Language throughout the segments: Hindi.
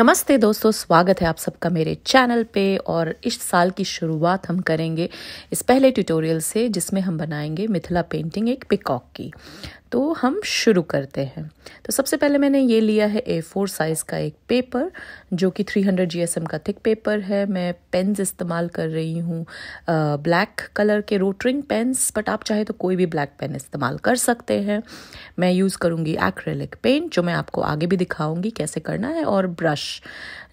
नमस्ते दोस्तों स्वागत है आप सबका मेरे चैनल पे और इस साल की शुरुआत हम करेंगे इस पहले ट्यूटोरियल से जिसमें हम बनाएंगे मिथिला पेंटिंग एक पिकॉक की तो हम शुरू करते हैं तो सबसे पहले मैंने ये लिया है ए फोर साइज़ का एक पेपर जो कि 300 हंड्रेड जी का थिक पेपर है मैं पेन्स इस्तेमाल कर रही हूँ ब्लैक कलर के रोटरिंग पेन्स बट आप चाहे तो कोई भी ब्लैक पेन इस्तेमाल कर सकते हैं मैं यूज़ करूँगी एक्रेलिक पेंट जो मैं आपको आगे भी दिखाऊँगी कैसे करना है और ब्रश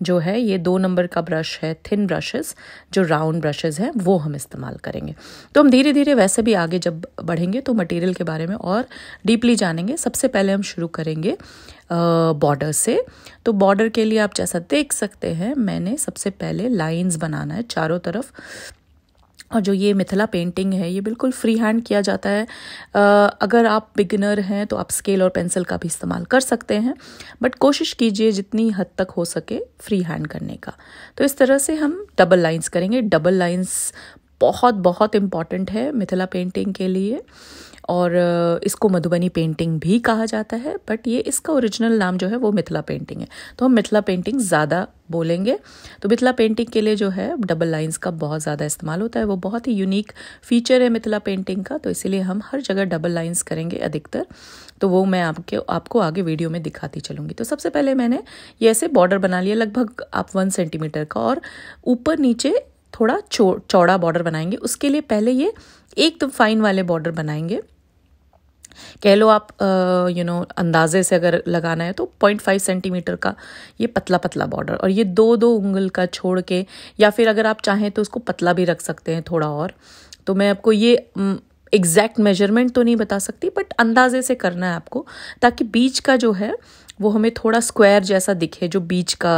जो है ये दो नंबर का ब्रश है थिन ब्रशेस जो राउंड ब्रशेस हैं वो हम इस्तेमाल करेंगे तो हम धीरे धीरे वैसे भी आगे जब बढ़ेंगे तो मटेरियल के बारे में और डीपली जानेंगे सबसे पहले हम शुरू करेंगे बॉर्डर से तो बॉर्डर के लिए आप जैसा देख सकते हैं मैंने सबसे पहले लाइंस बनाना है चारों तरफ और जो ये मिथिला पेंटिंग है ये बिल्कुल फ्री हैंड किया जाता है अगर आप बिगिनर हैं तो आप स्केल और पेंसिल का भी इस्तेमाल कर सकते हैं बट कोशिश कीजिए जितनी हद तक हो सके फ्री हैंड करने का तो इस तरह से हम डबल लाइंस करेंगे डबल लाइंस बहुत बहुत इम्पॉर्टेंट है मिथिला पेंटिंग के लिए और इसको मधुबनी पेंटिंग भी कहा जाता है बट ये इसका ओरिजिनल नाम जो है वो मिथिला पेंटिंग है तो हम मिथिला पेंटिंग ज़्यादा बोलेंगे तो मिथिला पेंटिंग के लिए जो है डबल लाइंस का बहुत ज़्यादा इस्तेमाल होता है वो बहुत ही यूनिक फीचर है मिथिला पेंटिंग का तो इसीलिए हम हर जगह डबल लाइंस करेंगे अधिकतर तो वो मैं आपके आपको आगे वीडियो में दिखाती चलूँगी तो सबसे पहले मैंने ये ऐसे बॉर्डर बना लिया लगभग आप वन सेंटीमीटर का और ऊपर नीचे थोड़ा चौड़ा बॉर्डर बनाएंगे उसके लिए पहले ये तो फाइन वाले बॉर्डर बनाएंगे कह लो आप यू नो अंदाजे से अगर लगाना है तो पॉइंट फाइव सेंटीमीटर का ये पतला पतला बॉर्डर और ये दो दो उंगल का छोड़ के या फिर अगर आप चाहें तो उसको पतला भी रख सकते हैं थोड़ा और तो मैं आपको ये एग्जैक्ट मेजरमेंट तो नहीं बता सकती बट अंदाजे से करना है आपको ताकि बीच का जो है वो हमें थोड़ा स्क्वायर जैसा दिखे जो बीच का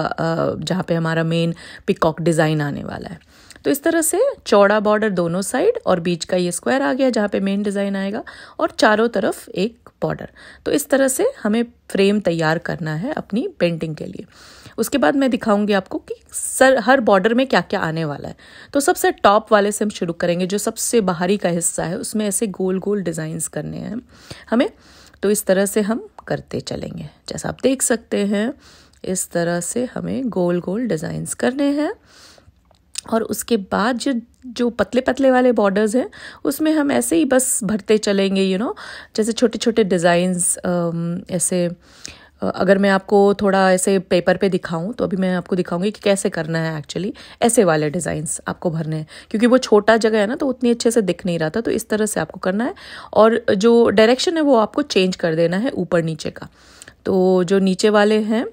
जहाँ पे हमारा मेन पिकॉक डिज़ाइन आने वाला है तो इस तरह से चौड़ा बॉर्डर दोनों साइड और बीच का ये स्क्वायर आ गया जहाँ पे मेन डिज़ाइन आएगा और चारों तरफ एक बॉर्डर तो इस तरह से हमें फ्रेम तैयार करना है अपनी पेंटिंग के लिए उसके बाद मैं दिखाऊंगी आपको कि सर हर बॉर्डर में क्या क्या आने वाला है तो सबसे टॉप वाले से हम शुरू करेंगे जो सबसे बाहरी का हिस्सा है उसमें ऐसे गोल गोल डिज़ाइंस करने हैं हमें तो इस तरह से हम करते चलेंगे जैसा आप देख सकते हैं इस तरह से हमें गोल गोल डिज़ाइंस करने हैं और उसके बाद जो जो पतले पतले वाले बॉर्डर्स हैं उसमें हम ऐसे ही बस भरते चलेंगे यू you नो know? जैसे छोटे छोटे डिज़ाइंस ऐसे अगर मैं आपको थोड़ा ऐसे पेपर पे दिखाऊं तो अभी मैं आपको दिखाऊंगी कि कैसे करना है एक्चुअली ऐसे वाले डिज़ाइंस आपको भरने हैं क्योंकि वो छोटा जगह है ना तो उतनी अच्छे से दिख नहीं रहा था तो इस तरह से आपको करना है और जो डायरेक्शन है वो आपको चेंज कर देना है ऊपर नीचे का तो जो नीचे वाले हैं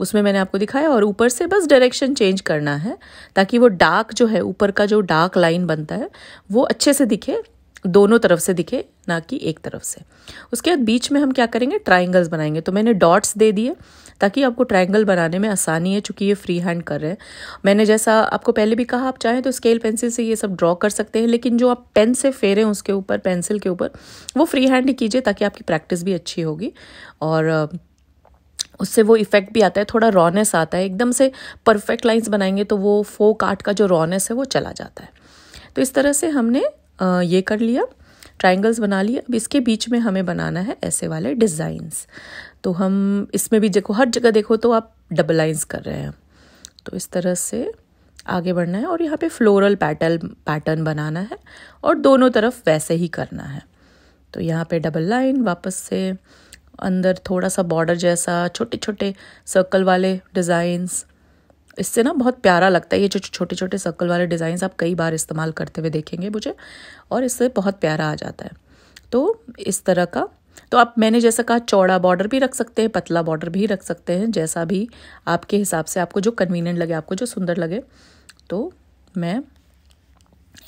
उसमें मैंने आपको दिखाया और ऊपर से बस डायरेक्शन चेंज करना है ताकि वो डार्क जो है ऊपर का जो डार्क लाइन बनता है वो अच्छे से दिखे दोनों तरफ से दिखे ना कि एक तरफ से उसके बाद बीच में हम क्या करेंगे ट्राइंगल्स बनाएंगे तो मैंने डॉट्स दे दिए ताकि आपको ट्राइंगल बनाने में आसानी है चूँकि ये फ्री हैंड कर रहे हैं मैंने जैसा आपको पहले भी कहा आप चाहें तो स्केल पेंसिल से ये सब ड्रॉ कर सकते हैं लेकिन जो आप पेन से फेरें उसके ऊपर पेंसिल के ऊपर वो फ्री हैंड ही कीजिए ताकि आपकी प्रैक्टिस भी अच्छी होगी और उससे वो इफेक्ट भी आता है थोड़ा रॉनेस आता है एकदम से परफेक्ट लाइंस बनाएंगे तो वो फोक आर्ट का जो रॉनेस है वो चला जाता है तो इस तरह से हमने ये कर लिया ट्राइंगल्स बना लिए अब इसके बीच में हमें बनाना है ऐसे वाले डिज़ाइंस तो हम इसमें भी देखो हर जगह देखो तो आप डबल लाइन्स कर रहे हैं तो इस तरह से आगे बढ़ना है और यहाँ पे फ्लोरल पैटर्न पैटर्न बनाना है और दोनों तरफ वैसे ही करना है तो यहाँ पे डबल लाइन वापस से अंदर थोड़ा सा बॉर्डर जैसा छोटे छोटे सर्कल वाले डिज़ाइंस इससे ना बहुत प्यारा लगता है ये जो छोटे छोटे सर्कल वाले डिज़ाइंस आप कई बार इस्तेमाल करते हुए देखेंगे मुझे और इससे बहुत प्यारा आ जाता है तो इस तरह का तो आप मैंने जैसा कहा चौड़ा बॉर्डर भी रख सकते हैं पतला बॉर्डर भी रख सकते हैं जैसा भी आपके हिसाब से आपको जो कन्वीनियंट लगे आपको जो सुंदर लगे तो मैं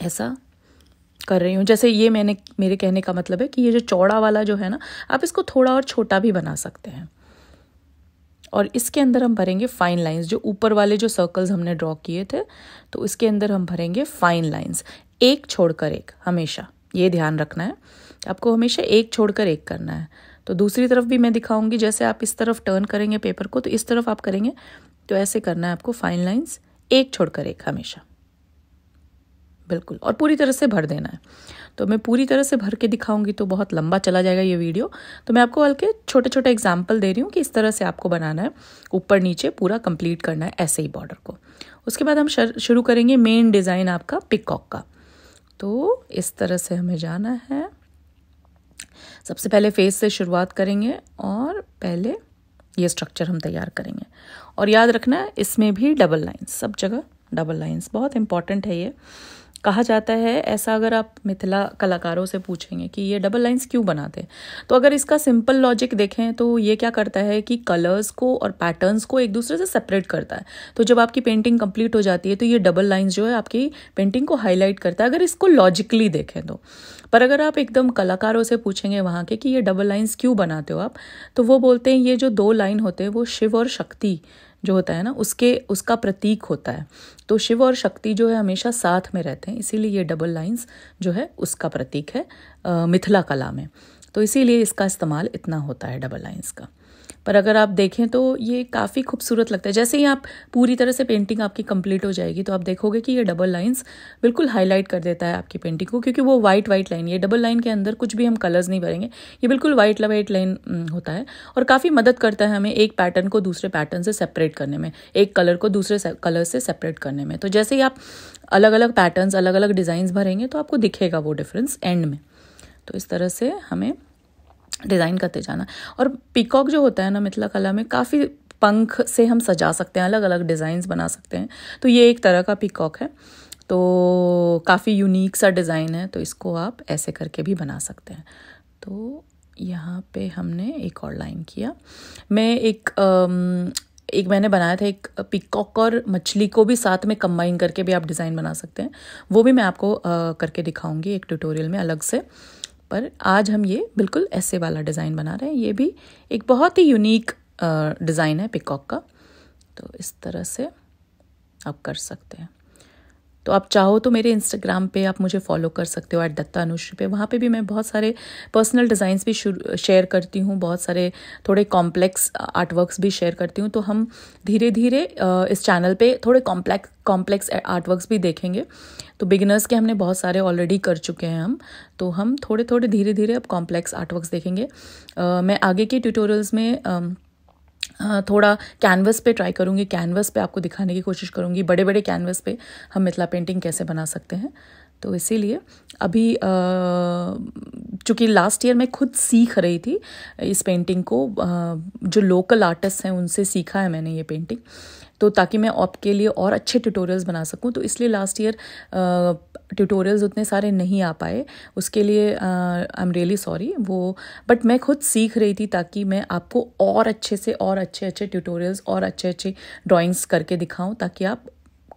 ऐसा कर रही हूँ जैसे ये मैंने मेरे कहने का मतलब है कि ये जो चौड़ा वाला जो है ना आप इसको थोड़ा और छोटा भी बना सकते हैं और इसके अंदर हम भरेंगे फाइन लाइंस जो ऊपर वाले जो सर्कल्स हमने ड्रॉ किए थे तो इसके अंदर हम भरेंगे फाइन लाइंस एक छोड़कर एक हमेशा ये ध्यान रखना है आपको हमेशा एक छोड़कर एक करना है तो दूसरी तरफ भी मैं दिखाऊंगी जैसे आप इस तरफ टर्न करेंगे पेपर को तो इस तरफ आप करेंगे तो ऐसे करना है आपको फाइन लाइन्स एक छोड़कर एक हमेशा बिल्कुल और पूरी तरह से भर देना है तो मैं पूरी तरह से भर के दिखाऊंगी तो बहुत लंबा चला जाएगा ये वीडियो तो मैं आपको हल्के छोटे छोटे एग्जाम्पल दे रही हूँ कि इस तरह से आपको बनाना है ऊपर नीचे पूरा कंप्लीट करना है ऐसे ही बॉर्डर को उसके बाद हम शुरू करेंगे मेन डिज़ाइन आपका पिकॉक का तो इस तरह से हमें जाना है सबसे पहले फेस से शुरुआत करेंगे और पहले ये स्ट्रक्चर हम तैयार करेंगे और याद रखना है इसमें भी डबल लाइन्स सब जगह डबल लाइन्स बहुत इंपॉर्टेंट है ये कहा जाता है ऐसा अगर आप मिथिला कलाकारों से पूछेंगे कि ये डबल लाइंस क्यों बनाते हैं तो अगर इसका सिंपल लॉजिक देखें तो ये क्या करता है कि कलर्स को और पैटर्न्स को एक दूसरे से सेपरेट करता है तो जब आपकी पेंटिंग कंप्लीट हो जाती है तो ये डबल लाइन्स जो है आपकी पेंटिंग को हाईलाइट करता है अगर इसको लॉजिकली देखें तो पर अगर आप एकदम कलाकारों से पूछेंगे वहाँ के कि ये डबल लाइन्स क्यों बनाते हो आप तो वो बोलते हैं ये जो दो लाइन होते हैं वो शिव और शक्ति जो होता है ना उसके उसका प्रतीक होता है तो शिव और शक्ति जो है हमेशा साथ में रहते हैं इसीलिए ये डबल लाइन्स जो है उसका प्रतीक है मिथिला कला में तो इसीलिए इसका इस्तेमाल इतना होता है डबल लाइन्स का पर अगर आप देखें तो ये काफ़ी खूबसूरत लगता है जैसे ही आप पूरी तरह से पेंटिंग आपकी कंप्लीट हो जाएगी तो आप देखोगे कि ये डबल लाइन्स बिल्कुल हाईलाइट कर देता है आपकी पेंटिंग को क्योंकि वो वाइट वाइट लाइन ये डबल लाइन के अंदर कुछ भी हम कलर्स नहीं भरेंगे ये बिल्कुल वाइट वाइट लाइन होता है और काफ़ी मदद करता है हमें एक पैटर्न को दूसरे पैटर्न से सेपरेट करने में एक कलर को दूसरे कलर से सेपरेट करने में तो जैसे ही आप अलग अलग पैटर्न्स अलग अलग डिज़ाइंस भरेंगे तो आपको दिखेगा वो डिफरेंस एंड में तो इस तरह से हमें डिज़ाइन करते जाना और पिकॉक जो होता है ना मिथिला कला में काफ़ी पंख से हम सजा सकते हैं अलग अलग डिज़ाइंस बना सकते हैं तो ये एक तरह का पिकॉक है तो काफ़ी यूनिक सा डिज़ाइन है तो इसको आप ऐसे करके भी बना सकते हैं तो यहाँ पे हमने एक और लाइन किया मैं एक एक मैंने बनाया था एक पिकॉक और मछली को भी साथ में कंबाइन करके भी आप डिज़ाइन बना सकते हैं वो भी मैं आपको करके दिखाऊंगी एक ट्यूटोरियल में अलग से पर आज हम ये बिल्कुल ऐसे वाला डिज़ाइन बना रहे हैं ये भी एक बहुत ही यूनिक डिज़ाइन है पिकॉक का तो इस तरह से आप कर सकते हैं तो आप चाहो तो मेरे इंस्टाग्राम पे आप मुझे फॉलो कर सकते हो एट दत्ता अनुश्री पे वहाँ पे भी मैं बहुत सारे पर्सनल डिज़ाइंस भी शेयर करती हूँ बहुत सारे थोड़े कॉम्प्लेक्स आर्टवर्क्स uh, भी शेयर करती हूँ तो हम धीरे धीरे uh, इस चैनल पे थोड़े कॉम्प्लेक्स कॉम्प्लेक्स आर्टवर्क्स भी देखेंगे तो बिगिनर्स के हमने बहुत सारे ऑलरेडी कर चुके हैं हम तो हम थोड़े थोड़े धीरे धीरे अब कॉम्प्लेक्स आर्टवर्क्स देखेंगे uh, मैं आगे के ट्यूटोरियल्स में um, हाँ, थोड़ा कैनवस पे ट्राई करूँगी कैनवस पे आपको दिखाने की कोशिश करूँगी बड़े बड़े कैनवस पे हम मिथिला पेंटिंग कैसे बना सकते हैं तो इसीलिए अभी चूँकि लास्ट ईयर मैं खुद सीख रही थी इस पेंटिंग को जो लोकल आर्टिस्ट हैं उनसे सीखा है मैंने ये पेंटिंग तो ताकि मैं आपके लिए और अच्छे ट्यूटोरियल्स बना सकूं तो इसलिए लास्ट ईयर ट्यूटोरियल्स उतने सारे नहीं आ पाए उसके लिए आई एम रियली सॉरी वो बट मैं खुद सीख रही थी ताकि मैं आपको और अच्छे से और अच्छे अच्छे ट्यूटोरियल्स और अच्छे अच्छे ड्राइंग्स करके दिखाऊं ताकि आप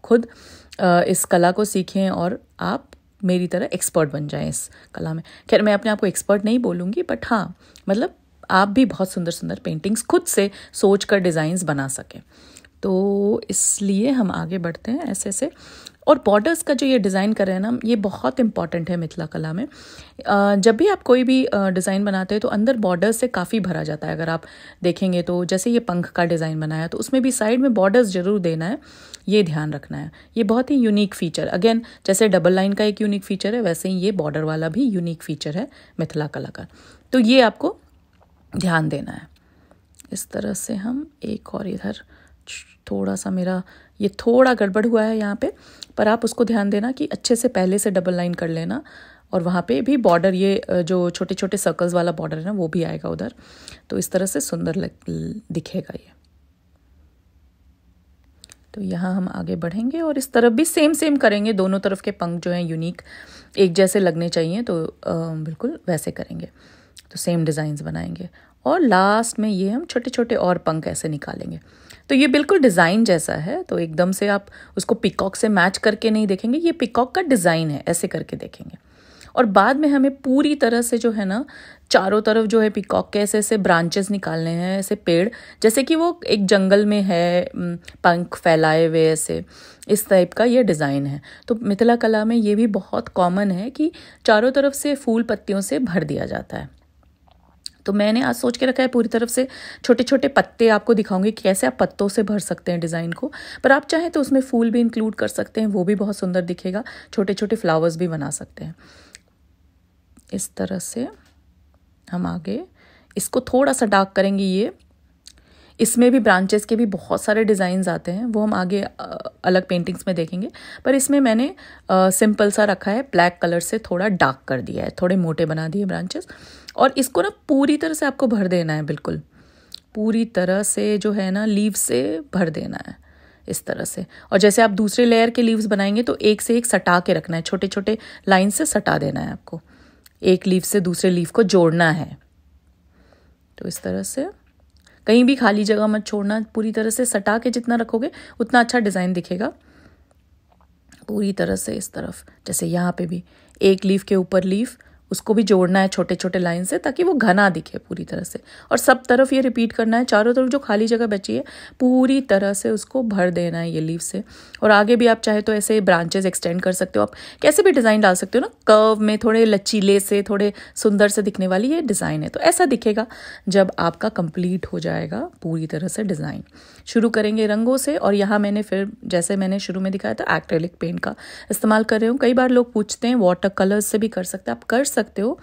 खुद uh, इस कला को सीखें और आप मेरी तरह एक्सपर्ट बन जाएं इस कला में खैर मैं अपने आप को एक्सपर्ट नहीं बोलूँगी बट हाँ मतलब आप भी बहुत सुंदर सुंदर पेंटिंग्स खुद से सोच कर डिज़ाइंस बना सकें तो इसलिए हम आगे बढ़ते हैं ऐसे ऐसे और बॉर्डर्स का जो ये डिज़ाइन कर रहे हैं ना ये बहुत इंपॉर्टेंट है मिथिला कला में जब भी आप कोई भी डिज़ाइन बनाते हैं तो अंदर बॉर्डर्स से काफ़ी भरा जाता है अगर आप देखेंगे तो जैसे ये पंख का डिज़ाइन बनाया तो उसमें भी साइड में बॉर्डर्स ज़रूर देना है ये ध्यान रखना है ये बहुत ही यूनिक फीचर अगेन जैसे डबल लाइन का एक यूनिक फीचर है वैसे ही ये बॉर्डर वाला भी यूनिक फीचर है मिथिला कला का तो ये आपको ध्यान देना है इस तरह से हम एक और इधर थोड़ा सा मेरा ये थोड़ा गड़बड़ हुआ है यहाँ पे पर आप उसको ध्यान देना कि अच्छे से पहले से डबल लाइन कर लेना और वहाँ पे भी बॉर्डर ये जो छोटे छोटे सर्कल्स वाला बॉर्डर है ना वो भी आएगा उधर तो इस तरह से सुंदर लग दिखेगा ये तो यहाँ हम आगे बढ़ेंगे और इस तरफ भी सेम सेम करेंगे दोनों तरफ के पंख जो हैं यूनिक एक जैसे लगने चाहिए तो आ, बिल्कुल वैसे करेंगे तो सेम डिज़ाइंस बनाएंगे और लास्ट में ये हम छोटे छोटे और पंख ऐसे निकालेंगे तो ये बिल्कुल डिज़ाइन जैसा है तो एकदम से आप उसको पिकॉक से मैच करके नहीं देखेंगे ये पिकॉक का डिज़ाइन है ऐसे करके देखेंगे और बाद में हमें पूरी तरह से जो है ना चारों तरफ जो है पिकॉक के ऐसे ऐसे ब्रांचेस निकालने हैं ऐसे पेड़ जैसे कि वो एक जंगल में है पंख फैलाए हुए ऐसे इस टाइप का ये डिज़ाइन है तो मिथिला कला में ये भी बहुत कॉमन है कि चारों तरफ से फूल पत्तियों से भर दिया जाता है तो मैंने आज सोच के रखा है पूरी तरफ से छोटे छोटे पत्ते आपको दिखाऊंगी कि कैसे आप पत्तों से भर सकते हैं डिज़ाइन को पर आप चाहें तो उसमें फूल भी इंक्लूड कर सकते हैं वो भी बहुत सुंदर दिखेगा छोटे छोटे फ्लावर्स भी बना सकते हैं इस तरह से हम आगे इसको थोड़ा सा डार्क करेंगे ये इसमें भी ब्रांचेस के भी बहुत सारे डिज़ाइन आते हैं वो हम आगे अलग पेंटिंग्स में देखेंगे पर इसमें मैंने सिंपल सा रखा है ब्लैक कलर से थोड़ा डार्क कर दिया है थोड़े मोटे बना दिए ब्रांचेस और इसको ना पूरी तरह से आपको भर देना है बिल्कुल पूरी तरह से जो है ना लीव से भर देना है इस तरह से और जैसे आप दूसरे लेयर के लीव्स बनाएंगे तो एक से एक सटा के रखना है छोटे छोटे लाइन से सटा देना है आपको एक लीव से दूसरे लीव को जोड़ना है तो इस तरह से कहीं भी खाली जगह मत छोड़ना पूरी तरह से सटा के जितना रखोगे उतना अच्छा डिज़ाइन दिखेगा पूरी तरह से इस तरफ जैसे यहाँ पे भी एक लीफ के ऊपर लीफ उसको भी जोड़ना है छोटे छोटे लाइन से ताकि वो घना दिखे पूरी तरह से और सब तरफ ये रिपीट करना है चारों तरफ जो खाली जगह बची है पूरी तरह से उसको भर देना है ये लीव से और आगे भी आप चाहे तो ऐसे ब्रांचेज एक्सटेंड कर सकते हो आप कैसे भी डिज़ाइन डाल सकते हो ना कर्व में थोड़े लचीले से थोड़े सुंदर से दिखने वाली ये डिज़ाइन है तो ऐसा दिखेगा जब आपका कंप्लीट हो जाएगा पूरी तरह से डिज़ाइन शुरू करेंगे रंगों से और यहाँ मैंने फिर जैसे मैंने शुरू में दिखाया था एक्रेलिक पेंट का इस्तेमाल कर रहे हूँ कई बार लोग पूछते हैं वाटर कलर्स से भी कर सकते हैं आप कर सकते सकते हो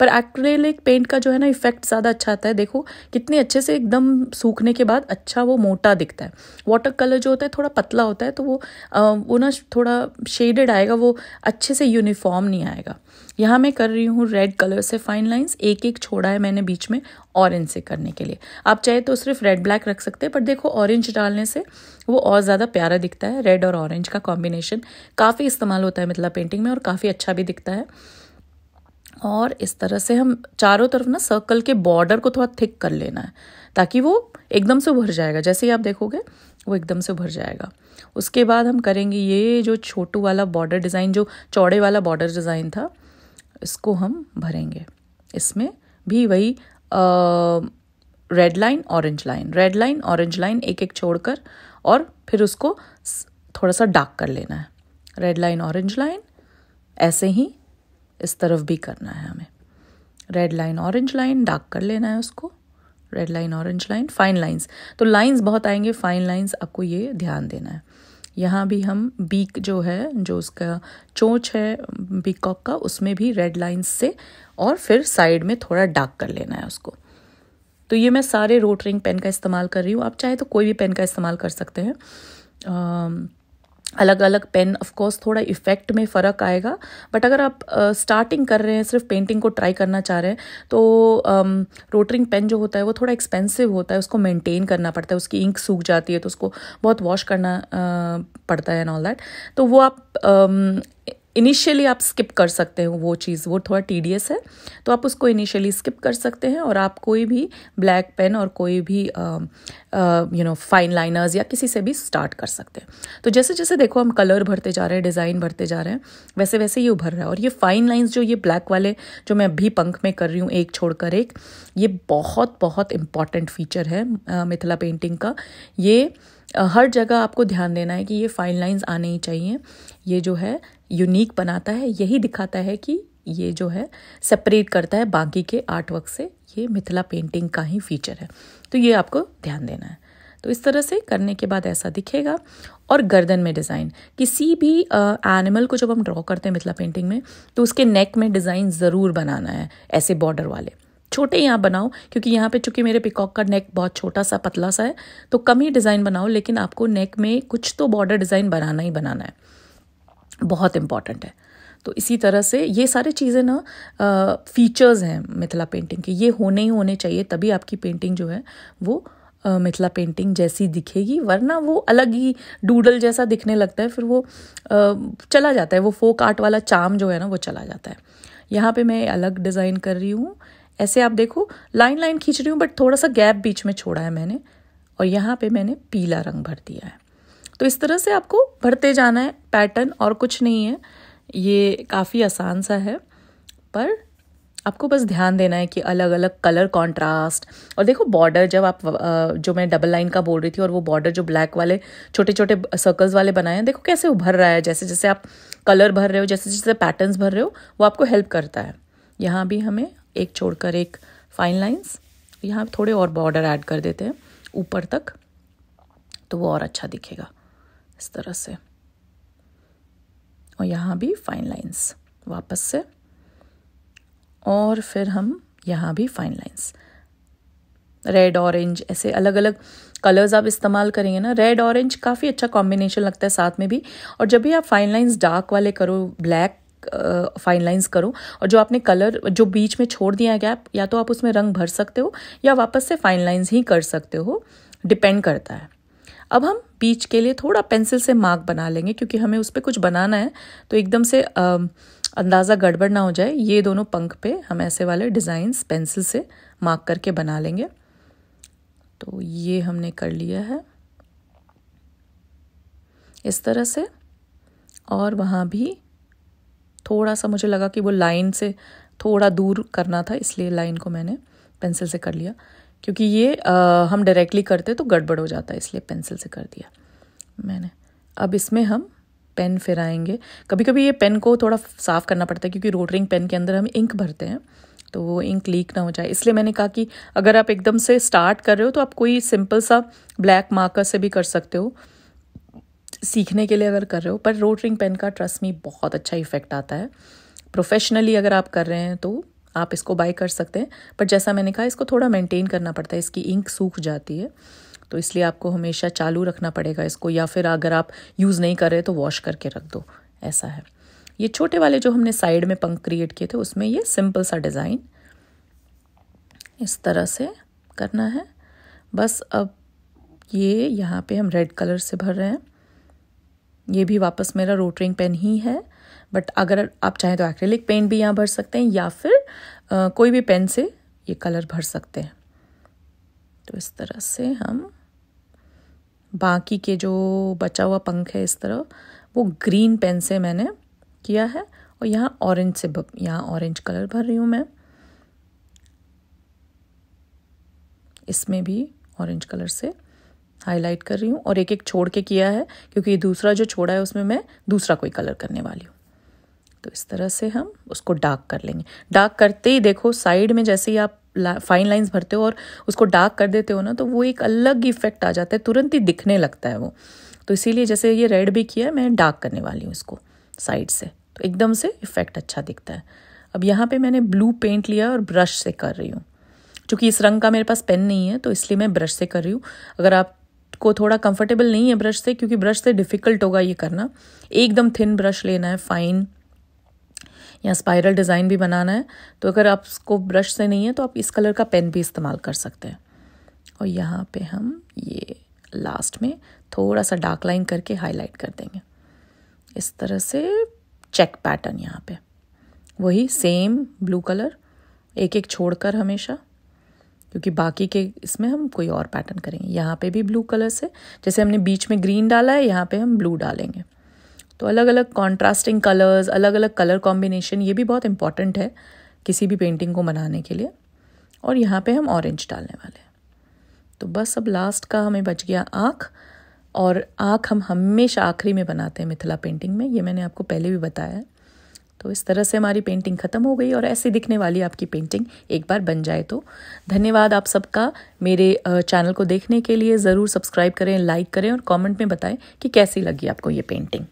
पर एक्रेलिक पेंट का जो है ना इफेक्ट ज़्यादा अच्छा आता है देखो कितने अच्छे से एकदम सूखने के बाद अच्छा वो मोटा दिखता है वाटर कलर जो होता है थोड़ा पतला होता है तो वो आ, वो ना थोड़ा शेडेड आएगा वो अच्छे से यूनिफॉर्म नहीं आएगा यहाँ मैं कर रही हूँ रेड कलर से फाइन लाइंस एक एक छोड़ा है मैंने बीच में ऑरेंज से करने के लिए आप चाहे तो सिर्फ रेड ब्लैक रख सकते हैं पर देखो ऑरेंज डालने से वो और ज़्यादा प्यारा दिखता है रेड और ऑरेंज का कॉम्बिनेशन काफ़ी इस्तेमाल होता है मिथिला पेंटिंग में और काफ़ी अच्छा भी दिखता है और इस तरह से हम चारों तरफ ना सर्कल के बॉर्डर को थोड़ा थिक कर लेना है ताकि वो एकदम से उभर जाएगा जैसे ही आप देखोगे वो एकदम से उभर जाएगा उसके बाद हम करेंगे ये जो छोटू वाला बॉर्डर डिज़ाइन जो चौड़े वाला बॉर्डर डिज़ाइन था इसको हम भरेंगे इसमें भी वही red line orange line red line orange line एक एक छोड़कर और फिर उसको थोड़ा सा डार्क कर लेना है रेड लाइन ऑरेंज लाइन ऐसे ही इस तरफ भी करना है हमें red line orange line dark कर लेना है उसको red line orange line fine lines तो लाइंस बहुत आएंगे फाइन लाइंस आपको ये ध्यान देना है यहाँ भी हम बीक जो है जो उसका चोंच है बीकॉक का उसमें भी रेड लाइंस से और फिर साइड में थोड़ा डार्क कर लेना है उसको तो ये मैं सारे रोटरिंग पेन का इस्तेमाल कर रही हूँ आप चाहे तो कोई भी पेन का इस्तेमाल कर सकते हैं अलग अलग पेन ऑफ कोर्स थोड़ा इफ़ेक्ट में फ़र्क आएगा बट अगर आप स्टार्टिंग uh, कर रहे हैं सिर्फ पेंटिंग को ट्राई करना चाह रहे हैं तो um, रोटरिंग पेन जो होता है वो थोड़ा एक्सपेंसिव होता है उसको मेंटेन करना पड़ता है उसकी इंक सूख जाती है तो उसको बहुत वॉश करना uh, पड़ता है एंड ऑल दैट तो वो आप um, इनिशियली आप स्किप कर सकते हो वो चीज़ वो थोड़ा टीडियस है तो आप उसको इनिशियली स्किप कर सकते हैं और आप कोई भी ब्लैक पेन और कोई भी यू नो फाइन लाइनर्स या किसी से भी स्टार्ट कर सकते हैं तो जैसे जैसे देखो हम कलर भरते जा रहे हैं डिज़ाइन भरते जा रहे हैं वैसे वैसे ये उभर रहा है और ये फाइन लाइन्स जो ये ब्लैक वाले जो मैं अभी पंख में कर रही हूँ एक छोड़कर एक ये बहुत बहुत इम्पॉर्टेंट फीचर है मिथिला पेंटिंग का ये हर जगह आपको ध्यान देना है कि ये फाइन लाइंस आने ही चाहिए ये जो है यूनिक बनाता है यही दिखाता है कि ये जो है सेपरेट करता है बाकी के आर्ट वर्क से ये मिथिला पेंटिंग का ही फीचर है तो ये आपको ध्यान देना है तो इस तरह से करने के बाद ऐसा दिखेगा और गर्दन में डिज़ाइन किसी भी एनिमल को जब हम ड्रॉ करते हैं मिथिला पेंटिंग में तो उसके नेक में डिज़ाइन ज़रूर बनाना है ऐसे बॉर्डर वाले छोटे यहाँ बनाओ क्योंकि यहाँ पे चूंकि मेरे पिकॉक का नेक बहुत छोटा सा पतला सा है तो कम ही डिज़ाइन बनाओ लेकिन आपको नेक में कुछ तो बॉर्डर डिज़ाइन बनाना ही बनाना है बहुत इम्पॉर्टेंट है तो इसी तरह से ये सारी चीज़ें ना फीचर्स हैं मिथिला पेंटिंग के ये होने ही होने चाहिए तभी आपकी पेंटिंग जो है वो मिथिला पेंटिंग जैसी दिखेगी वरना वो अलग ही डूडल जैसा दिखने लगता है फिर वो आ, चला जाता है वो फोक आर्ट वाला चाम जो है ना वो चला जाता है यहाँ पे मैं अलग डिज़ाइन कर रही हूँ ऐसे आप देखो लाइन लाइन खींच रही हूँ बट थोड़ा सा गैप बीच में छोड़ा है मैंने और यहाँ पे मैंने पीला रंग भर दिया है तो इस तरह से आपको भरते जाना है पैटर्न और कुछ नहीं है ये काफ़ी आसान सा है पर आपको बस ध्यान देना है कि अलग अलग कलर कंट्रास्ट और देखो बॉर्डर जब आप जो मैं डबल लाइन का बोल रही थी और वो बॉर्डर जो ब्लैक वाले छोटे छोटे सर्कल्स वाले बनाए हैं देखो कैसे उभर रहा है जैसे जैसे आप कलर भर रहे हो जैसे जैसे पैटर्न्स भर रहे हो वो आपको हेल्प करता है यहाँ भी हमें एक छोड़कर एक फाइन लाइन्स यहाँ थोड़े और बॉर्डर ऐड कर देते हैं ऊपर तक तो वो और अच्छा दिखेगा इस तरह से और यहाँ भी फाइन लाइंस वापस से और फिर हम यहाँ भी फाइन लाइंस रेड ऑरेंज ऐसे अलग अलग कलर्स आप इस्तेमाल करेंगे ना रेड ऑरेंज काफ़ी अच्छा कॉम्बिनेशन लगता है साथ में भी और जब भी आप फाइन लाइंस डार्क वाले करो ब्लैक फाइन लाइंस करो और जो आपने कलर जो बीच में छोड़ दिया गैप या तो आप उसमें रंग भर सकते हो या वापस से फाइन लाइंस ही कर सकते हो डिपेंड करता है अब हम बीच के लिए थोड़ा पेंसिल से मार्क बना लेंगे क्योंकि हमें उस पर कुछ बनाना है तो एकदम से अंदाज़ा गड़बड़ ना हो जाए ये दोनों पंख पे हम ऐसे वाले डिज़ाइंस पेंसिल से मार्क करके बना लेंगे तो ये हमने कर लिया है इस तरह से और वहाँ भी थोड़ा सा मुझे लगा कि वो लाइन से थोड़ा दूर करना था इसलिए लाइन को मैंने पेंसिल से कर लिया क्योंकि ये आ, हम डायरेक्टली करते तो गड़बड़ हो जाता है इसलिए पेंसिल से कर दिया मैंने अब इसमें हम पेन फिराएंगे कभी कभी ये पेन को थोड़ा साफ़ करना पड़ता है क्योंकि रोटरिंग पेन के अंदर हम इंक भरते हैं तो वो इंक लीक ना हो जाए इसलिए मैंने कहा कि अगर आप एकदम से स्टार्ट कर रहे हो तो आप कोई सिंपल सा ब्लैक मार्कर से भी कर सकते हो सीखने के लिए अगर कर रहे हो पर रोटरिंग पेन का ट्रस्ट मी बहुत अच्छा इफेक्ट आता है प्रोफेशनली अगर आप कर रहे हैं तो आप इसको बाय कर सकते हैं बट जैसा मैंने कहा इसको थोड़ा मेंटेन करना पड़ता है इसकी इंक सूख जाती है तो इसलिए आपको हमेशा चालू रखना पड़ेगा इसको या फिर अगर आप यूज़ नहीं कर रहे तो वॉश करके रख दो ऐसा है ये छोटे वाले जो हमने साइड में पंख क्रिएट किए थे उसमें ये सिंपल सा डिज़ाइन इस तरह से करना है बस अब ये यहाँ पे हम रेड कलर से भर रहे हैं ये भी वापस मेरा रोटरिंग पेन ही है बट अगर आप चाहें तो एक्रेलिक पेंट भी यहाँ भर सकते हैं या फिर आ, कोई भी पेन से ये कलर भर सकते हैं तो इस तरह से हम बाकी के जो बचा हुआ पंख है इस तरह वो ग्रीन पेन से मैंने किया है और यहाँ ऑरेंज से यहाँ ऑरेंज कलर भर रही हूँ मैं इसमें भी ऑरेंज कलर से हाईलाइट कर रही हूँ और एक एक छोड़ के किया है क्योंकि दूसरा जो छोड़ा है उसमें मैं दूसरा कोई कलर करने वाली हूँ तो इस तरह से हम उसको डार्क कर लेंगे डार्क करते ही देखो साइड में जैसे ही आप फाइन लाइंस भरते हो और उसको डार्क कर देते हो ना तो वो एक अलग इफेक्ट आ जाता है तुरंत ही दिखने लगता है वो तो इसीलिए जैसे ये रेड भी किया है मैं डार्क करने वाली हूँ इसको साइड से तो एकदम से इफेक्ट अच्छा दिखता है अब यहाँ पे मैंने ब्लू पेंट लिया और ब्रश से कर रही हूँ क्योंकि इस रंग का मेरे पास पेन नहीं है तो इसलिए मैं ब्रश से कर रही हूँ अगर आपको थोड़ा कंफर्टेबल नहीं है ब्रश से क्योंकि ब्रश से डिफ़िकल्ट होगा ये करना एकदम थिन ब्रश लेना है फाइन या स्पायरल डिज़ाइन भी बनाना है तो अगर आपको ब्रश से नहीं है तो आप इस कलर का पेन भी इस्तेमाल कर सकते हैं और यहाँ पे हम ये लास्ट में थोड़ा सा डार्क लाइन करके हाईलाइट कर देंगे इस तरह से चेक पैटर्न यहाँ पे वही सेम ब्लू कलर एक एक छोड़कर हमेशा क्योंकि बाकी के इसमें हम कोई और पैटर्न करेंगे यहाँ पे भी ब्लू कलर से जैसे हमने बीच में ग्रीन डाला है यहाँ पे हम ब्लू डालेंगे तो अलग अलग कॉन्ट्रास्टिंग कलर्स अलग अलग कलर कॉम्बिनेशन ये भी बहुत इम्पॉर्टेंट है किसी भी पेंटिंग को बनाने के लिए और यहाँ पे हम ऑरेंज डालने वाले हैं तो बस अब लास्ट का हमें बच गया आँख और आँख हम हमेशा आखिरी में बनाते हैं मिथिला पेंटिंग में ये मैंने आपको पहले भी बताया है तो इस तरह से हमारी पेंटिंग ख़त्म हो गई और ऐसी दिखने वाली आपकी पेंटिंग एक बार बन जाए तो धन्यवाद आप सबका मेरे चैनल को देखने के लिए ज़रूर सब्सक्राइब करें लाइक करें और कमेंट में बताएं कि कैसी लगी आपको ये पेंटिंग